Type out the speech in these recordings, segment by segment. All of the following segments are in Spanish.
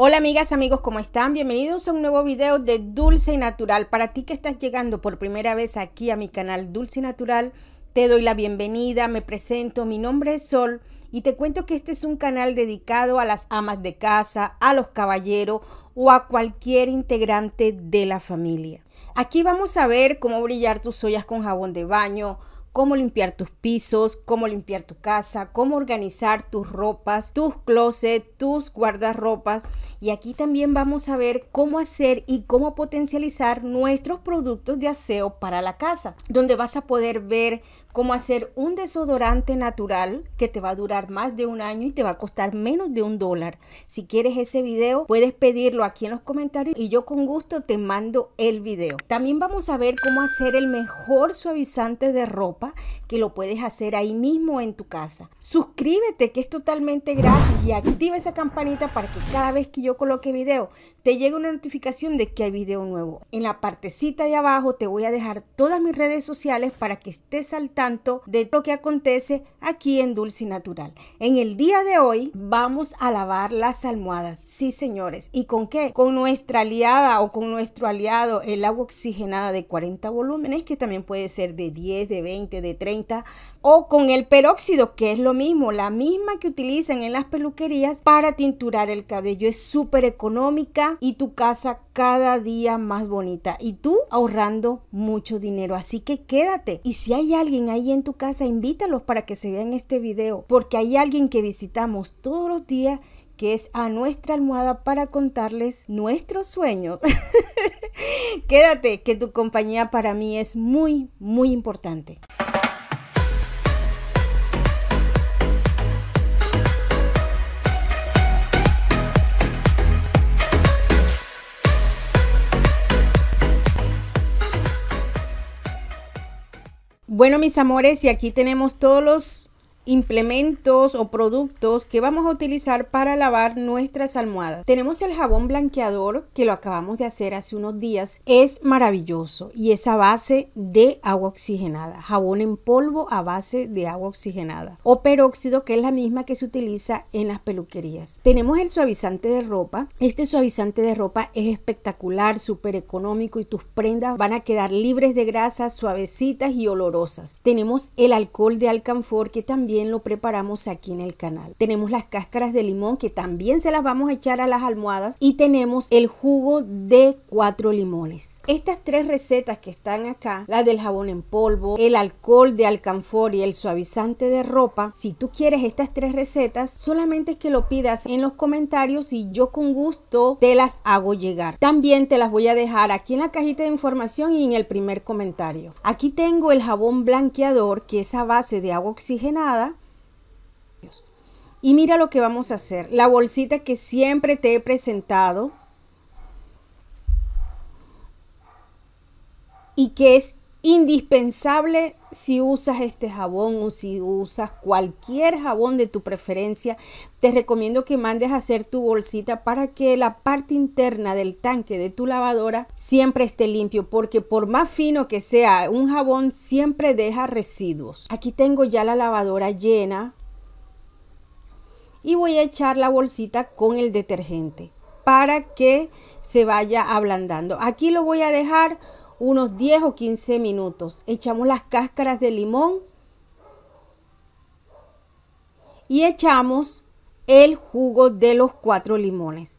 Hola amigas, amigos, ¿cómo están? Bienvenidos a un nuevo video de Dulce y Natural. Para ti que estás llegando por primera vez aquí a mi canal Dulce y Natural, te doy la bienvenida, me presento, mi nombre es Sol y te cuento que este es un canal dedicado a las amas de casa, a los caballeros o a cualquier integrante de la familia. Aquí vamos a ver cómo brillar tus ollas con jabón de baño, cómo limpiar tus pisos, cómo limpiar tu casa, cómo organizar tus ropas, tus closets, tus guardarropas. Y aquí también vamos a ver cómo hacer y cómo potencializar nuestros productos de aseo para la casa, donde vas a poder ver cómo hacer un desodorante natural que te va a durar más de un año y te va a costar menos de un dólar. Si quieres ese video, puedes pedirlo aquí en los comentarios y yo con gusto te mando el video. También vamos a ver cómo hacer el mejor suavizante de ropa que lo puedes hacer ahí mismo en tu casa. Suscríbete que es totalmente gratis y activa esa campanita para que cada vez que yo coloque video te llega una notificación de que hay video nuevo. En la partecita de abajo te voy a dejar todas mis redes sociales para que estés al tanto de lo que acontece aquí en Dulce Natural. En el día de hoy vamos a lavar las almohadas. Sí, señores. ¿Y con qué? Con nuestra aliada o con nuestro aliado, el agua oxigenada de 40 volúmenes, que también puede ser de 10, de 20, de 30 o con el peróxido, que es lo mismo, la misma que utilizan en las peluquerías para tinturar el cabello. Es súper económica y tu casa cada día más bonita y tú ahorrando mucho dinero. Así que quédate. Y si hay alguien ahí en tu casa, invítalos para que se vean este video, porque hay alguien que visitamos todos los días que es a nuestra almohada para contarles nuestros sueños. Quédate, que tu compañía para mí es muy, muy importante. Bueno, mis amores, y aquí tenemos todos los implementos o productos que vamos a utilizar para lavar nuestras almohadas. Tenemos el jabón blanqueador que lo acabamos de hacer hace unos días. Es maravilloso y es a base de agua oxigenada. Jabón en polvo a base de agua oxigenada. O peróxido que es la misma que se utiliza en las peluquerías. Tenemos el suavizante de ropa. Este suavizante de ropa es espectacular, súper económico y tus prendas van a quedar libres de grasas suavecitas y olorosas. Tenemos el alcohol de alcanfor que también lo preparamos aquí en el canal. Tenemos las cáscaras de limón que también se las vamos a echar a las almohadas y tenemos el jugo de cuatro limones. Estas tres recetas que están acá, la del jabón en polvo, el alcohol de alcanfor y el suavizante de ropa, si tú quieres estas tres recetas, solamente es que lo pidas en los comentarios y yo con gusto te las hago llegar. También te las voy a dejar aquí en la cajita de información y en el primer comentario. Aquí tengo el jabón blanqueador que es a base de agua oxigenada y mira lo que vamos a hacer. La bolsita que siempre te he presentado y que es indispensable si usas este jabón o si usas cualquier jabón de tu preferencia, te recomiendo que mandes a hacer tu bolsita para que la parte interna del tanque de tu lavadora siempre esté limpio, porque por más fino que sea un jabón, siempre deja residuos. Aquí tengo ya la lavadora llena y voy a echar la bolsita con el detergente para que se vaya ablandando. Aquí lo voy a dejar unos 10 o 15 minutos. Echamos las cáscaras de limón y echamos el jugo de los cuatro limones.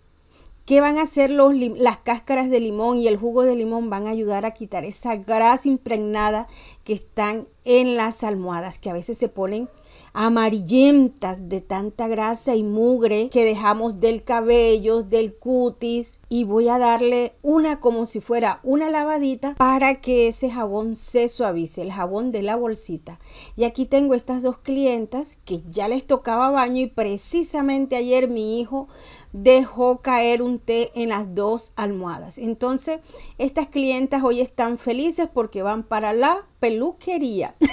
¿Qué van a hacer los, las cáscaras de limón y el jugo de limón? Van a ayudar a quitar esa grasa impregnada que están en las almohadas, que a veces se ponen amarillentas de tanta grasa y mugre que dejamos del cabello, del cutis y voy a darle una como si fuera una lavadita para que ese jabón se suavice, el jabón de la bolsita. Y aquí tengo estas dos clientas que ya les tocaba baño y precisamente ayer mi hijo dejó caer un té en las dos almohadas. Entonces, estas clientas hoy están felices porque van para la peluquería.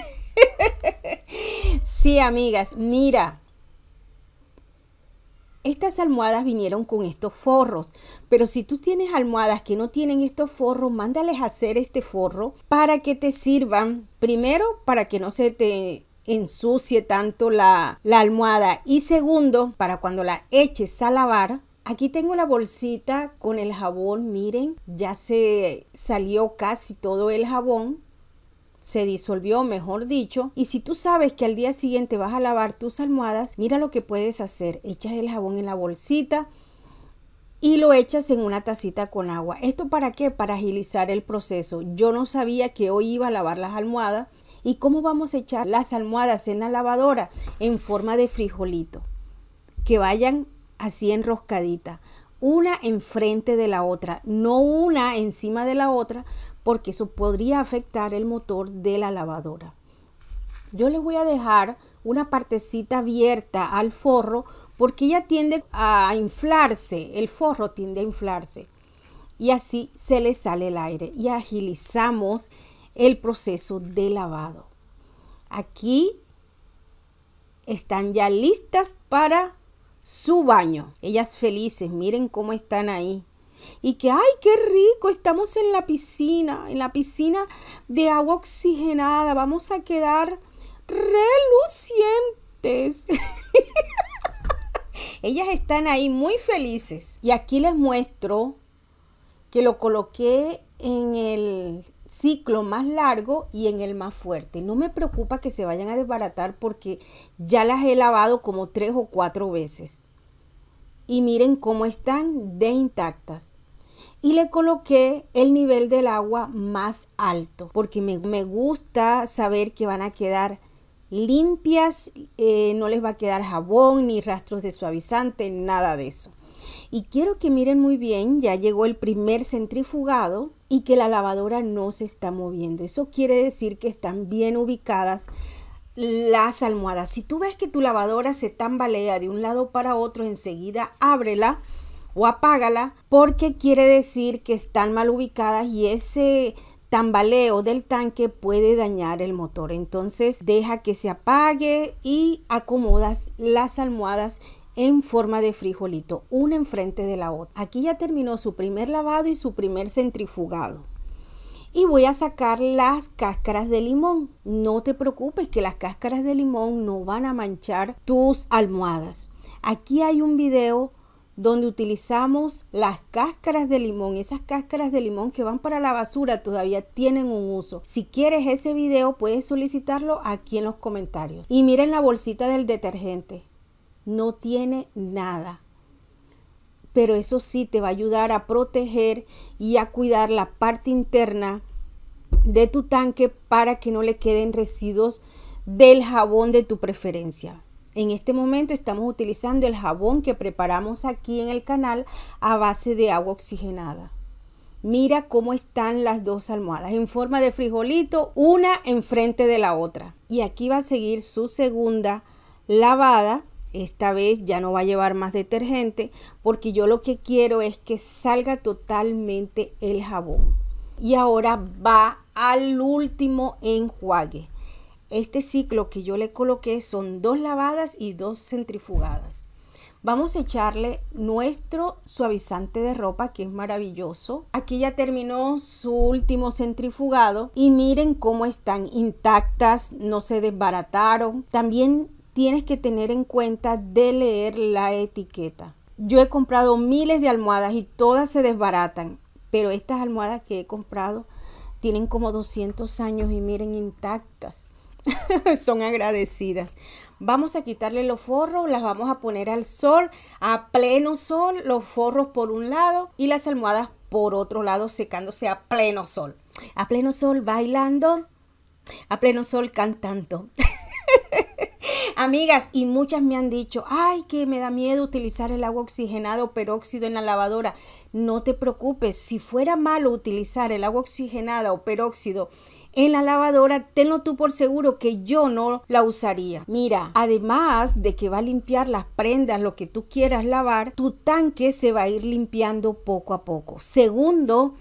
sí, amigas, mira. Estas almohadas vinieron con estos forros, pero si tú tienes almohadas que no tienen estos forros, mándales a hacer este forro para que te sirvan. Primero, para que no se te ensucie tanto la, la almohada. Y segundo, para cuando la eches a lavar, Aquí tengo la bolsita con el jabón, miren, ya se salió casi todo el jabón se disolvió, mejor dicho, y si tú sabes que al día siguiente vas a lavar tus almohadas, mira lo que puedes hacer. Echas el jabón en la bolsita y lo echas en una tacita con agua. ¿Esto para qué? Para agilizar el proceso. Yo no sabía que hoy iba a lavar las almohadas. ¿Y cómo vamos a echar las almohadas en la lavadora? En forma de frijolito. Que vayan así enroscadita una enfrente de la otra, no una encima de la otra, porque eso podría afectar el motor de la lavadora. Yo le voy a dejar una partecita abierta al forro porque ella tiende a inflarse, el forro tiende a inflarse y así se le sale el aire y agilizamos el proceso de lavado. Aquí están ya listas para su baño. Ellas felices, miren cómo están ahí y que, ay, qué rico, estamos en la piscina, en la piscina de agua oxigenada, vamos a quedar relucientes. Ellas están ahí muy felices. Y aquí les muestro que lo coloqué en el ciclo más largo y en el más fuerte. No me preocupa que se vayan a desbaratar porque ya las he lavado como tres o cuatro veces. Y miren cómo están de intactas y le coloqué el nivel del agua más alto porque me, gusta saber que van a quedar limpias, eh, no les va a quedar jabón ni rastros de suavizante, nada de eso. Y quiero que miren muy bien, ya llegó el primer centrifugado y que la lavadora no se está moviendo. Eso quiere decir que están bien ubicadas las almohadas. Si tú ves que tu lavadora se tambalea de un lado para otro, enseguida ábrela o apágala porque quiere decir que están mal ubicadas y ese tambaleo del tanque puede dañar el motor. Entonces deja que se apague y acomodas las almohadas en forma de frijolito, una enfrente de la otra. Aquí ya terminó su primer lavado y su primer centrifugado. Y voy a sacar las cáscaras de limón. No te preocupes que las cáscaras de limón no van a manchar tus almohadas. Aquí hay un video donde utilizamos las cáscaras de limón. Esas cáscaras de limón que van para la basura todavía tienen un uso. Si quieres ese video puedes solicitarlo aquí en los comentarios. Y miren la bolsita del detergente. No tiene nada. Pero eso sí te va a ayudar a proteger y a cuidar la parte interna de tu tanque para que no le queden residuos del jabón de tu preferencia. En este momento estamos utilizando el jabón que preparamos aquí en el canal a base de agua oxigenada. Mira cómo están las dos almohadas en forma de frijolito, una enfrente de la otra. Y aquí va a seguir su segunda lavada. Esta vez ya no va a llevar más detergente porque yo lo que quiero es que salga totalmente el jabón. Y ahora va al último enjuague. Este ciclo que yo le coloqué son dos lavadas y dos centrifugadas. Vamos a echarle nuestro suavizante de ropa que es maravilloso. Aquí ya terminó su último centrifugado y miren cómo están intactas, no se desbarataron. También tienes que tener en cuenta de leer la etiqueta. Yo he comprado miles de almohadas y todas se desbaratan, pero estas almohadas que he comprado tienen como 200 años y miren intactas. son agradecidas. Vamos a quitarle los forros, las vamos a poner al sol, a pleno sol, los forros por un lado y las almohadas por otro lado secándose a pleno sol. A pleno sol bailando, a pleno sol cantando. Amigas, y muchas me han dicho, ay, que me da miedo utilizar el agua oxigenada o peróxido en la lavadora. No te preocupes, si fuera malo utilizar el agua oxigenada o peróxido en la lavadora, tenlo tú por seguro que yo no la usaría. Mira, además de que va a limpiar las prendas, lo que tú quieras lavar, tu tanque se va a ir limpiando poco a poco. Segundo,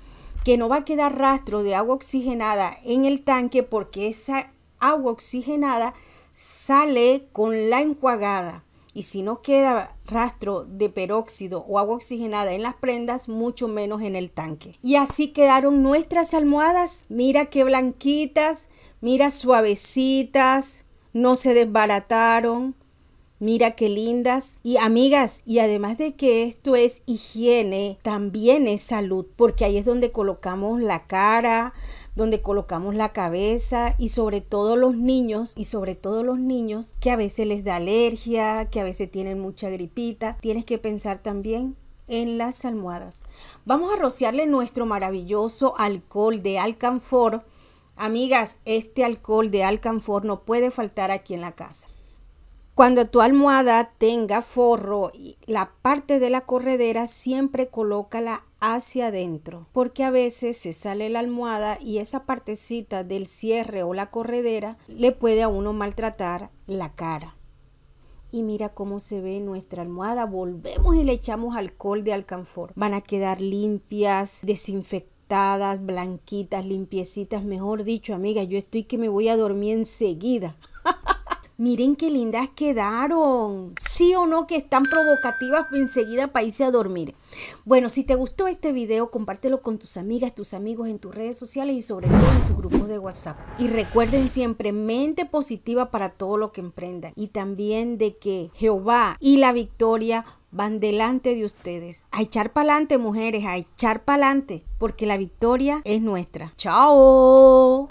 que no va a quedar rastro de agua oxigenada en el tanque porque esa agua oxigenada sale con la enjuagada y si no queda rastro de peróxido o agua oxigenada en las prendas, mucho menos en el tanque. Y así quedaron nuestras almohadas. Mira qué blanquitas, mira suavecitas, no se desbarataron. Mira qué lindas. Y amigas, y además de que esto es higiene, también es salud, porque ahí es donde colocamos la cara, donde colocamos la cabeza y sobre todo los niños y sobre todo los niños que a veces les da alergia, que a veces tienen mucha gripita, tienes que pensar también en las almohadas. Vamos a rociarle nuestro maravilloso alcohol de alcanfor. Amigas, este alcohol de alcanfor no puede faltar aquí en la casa. Cuando tu almohada tenga forro, la parte de la corredera siempre colócala hacia adentro, porque a veces se sale la almohada y esa partecita del cierre o la corredera le puede a uno maltratar la cara. Y mira cómo se ve nuestra almohada. Volvemos y le echamos alcohol de alcanfor. Van a quedar limpias, desinfectadas blanquitas, limpiecitas, mejor dicho, amiga, yo estoy que me voy a dormir enseguida. Miren qué lindas quedaron. Sí o no que están provocativas enseguida para irse a dormir. Bueno, si te gustó este video, compártelo con tus amigas, tus amigos en tus redes sociales y sobre todo en tu grupo de WhatsApp. Y recuerden siempre mente positiva para todo lo que emprenda y también de que Jehová y la victoria van delante de ustedes. A echar pa'lante, mujeres, a echar pa'lante, porque la victoria es nuestra. ¡Chao!